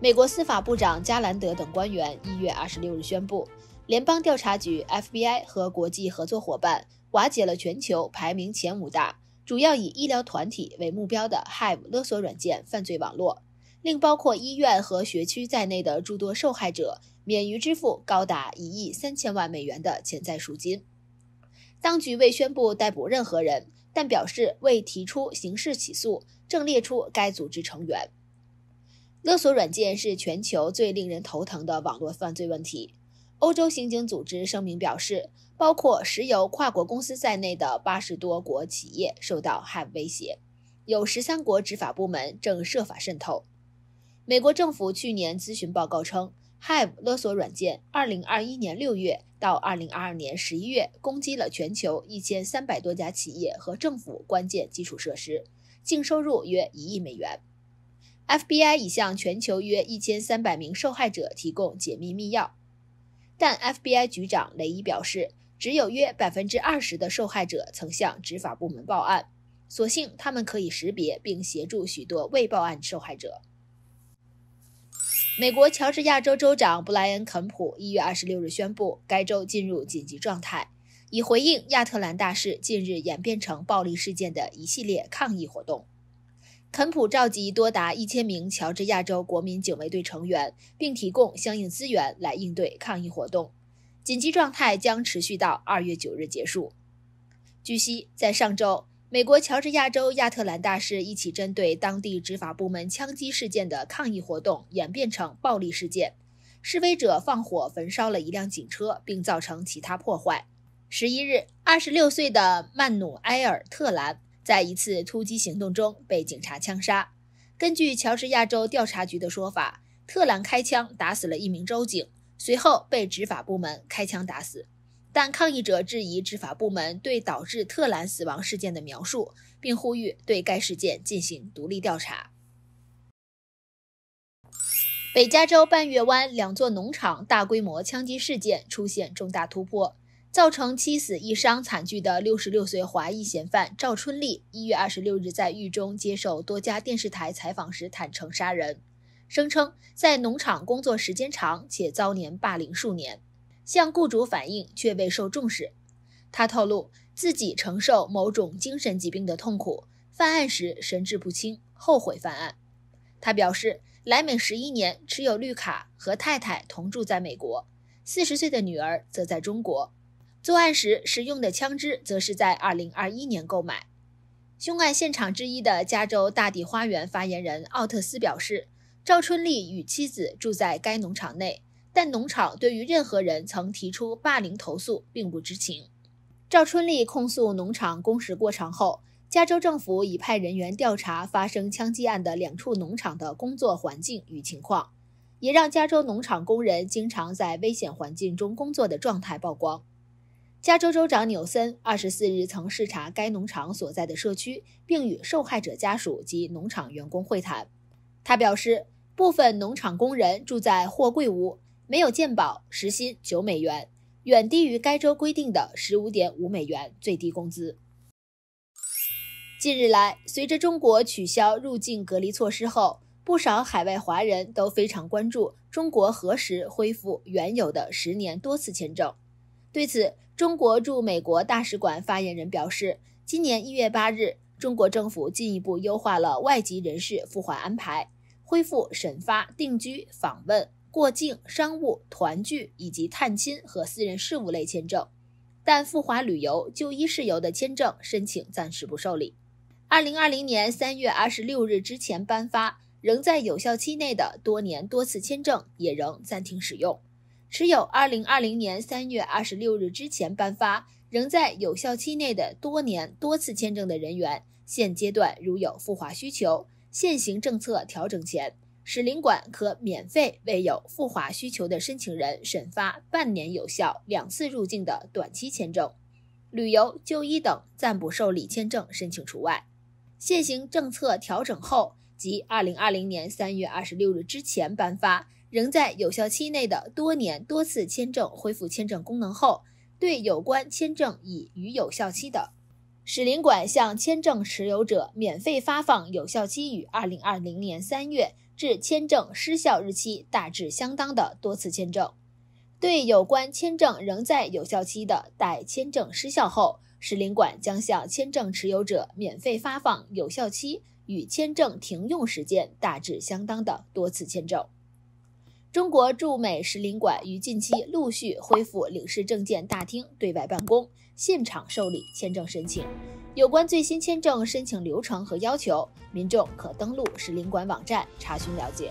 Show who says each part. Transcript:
Speaker 1: 美国司法部长加兰德等官员一月二十六日宣布，联邦调查局 （FBI） 和国际合作伙伴瓦解了全球排名前五大、主要以医疗团体为目标的 Have 勒索软件犯罪网络，令包括医院和学区在内的诸多受害者免于支付高达一亿三千万美元的潜在赎金。当局未宣布逮捕任何人，但表示未提出刑事起诉，正列出该组织成员。勒索软件是全球最令人头疼的网络犯罪问题。欧洲刑警组织声明表示，包括石油跨国公司在内的八十多国企业受到 h i v e 威胁，有十三国执法部门正设法渗透。美国政府去年咨询报告称，Have 勒索软件2021年6月到2022年11月攻击了全球1300多家企业和政府关键基础设施，净收入约1亿美元。FBI 已向全球约一千三百名受害者提供解密密钥，但 FBI 局长雷伊表示，只有约百分之二十的受害者曾向执法部门报案。所幸他们可以识别并协助许多未报案受害者。美国乔治亚州州长布莱恩·肯普一月二十六日宣布，该州进入紧急状态，以回应亚特兰大市近日演变成暴力事件的一系列抗议活动。肯普召集多达一千名乔治亚州国民警卫队成员，并提供相应资源来应对抗议活动。紧急状态将持续到二月九日结束。据悉，在上周，美国乔治亚州亚特兰大市一起针对当地执法部门枪击事件的抗议活动演变成暴力事件，示威者放火焚烧了一辆警车，并造成其他破坏。十一日，二十六岁的曼努埃尔·特兰。在一次突击行动中被警察枪杀。根据乔治亚州调查局的说法，特兰开枪打死了一名州警，随后被执法部门开枪打死。但抗议者质疑执法部门对导致特兰死亡事件的描述，并呼吁对该事件进行独立调查。北加州半月湾两座农场大规模枪击事件出现重大突破。造成七死一伤惨剧的66岁华裔嫌犯赵春丽，1月26日在狱中接受多家电视台采访时坦诚杀人，声称在农场工作时间长且遭年霸凌数年，向雇主反映却未受重视。他透露自己承受某种精神疾病的痛苦，犯案时神志不清，后悔犯案。他表示来美十一年，持有绿卡和太太同住在美国，40岁的女儿则在中国。作案时使用的枪支，则是在二零二一年购买。凶案现场之一的加州大地花园发言人奥特斯表示：“赵春丽与妻子住在该农场内，但农场对于任何人曾提出霸凌投诉并不知情。”赵春丽控诉农场工时过长后，加州政府已派人员调查发生枪击案的两处农场的工作环境与情况，也让加州农场工人经常在危险环境中工作的状态曝光。加州州长纽森二十四日曾视察该农场所在的社区，并与受害者家属及农场员工会谈。他表示，部分农场工人住在货柜屋，没有健保，时薪九美元，远低于该州规定的十五点五美元最低工资。近日来，随着中国取消入境隔离措施后，不少海外华人都非常关注中国何时恢复原有的十年多次签证。对此，中国驻美国大使馆发言人表示，今年一月八日，中国政府进一步优化了外籍人士赴华安排，恢复审发定居、访问、过境、商务、团聚以及探亲和私人事务类签证，但赴华旅游、就医事由的签证申请暂时不受理。二零二零年三月二十六日之前颁发、仍在有效期内的多年多次签证也仍暂停使用。持有2020年3月26日之前颁发、仍在有效期内的多年多次签证的人员，现阶段如有赴华需求，现行政策调整前，使领馆可免费为有赴华需求的申请人审发半年有效、两次入境的短期签证（旅游、就医等暂不受理签证申请除外）。现行政策调整后即2020年3月26日之前颁发。仍在有效期内的多年多次签证恢复签证功能后，对有关签证已逾有效期的，使领馆向签证持有者免费发放有效期与2020年3月至签证失效日期大致相当的多次签证；对有关签证仍在有效期的，待签证失效后，使领馆将向签证持有者免费发放有效期与签证停用时间大致相当的多次签证。中国驻美使领馆于近期陆续恢复领事证件大厅对外办公，现场受理签证申请。有关最新签证申请流程和要求，民众可登录使领馆网站查询了解。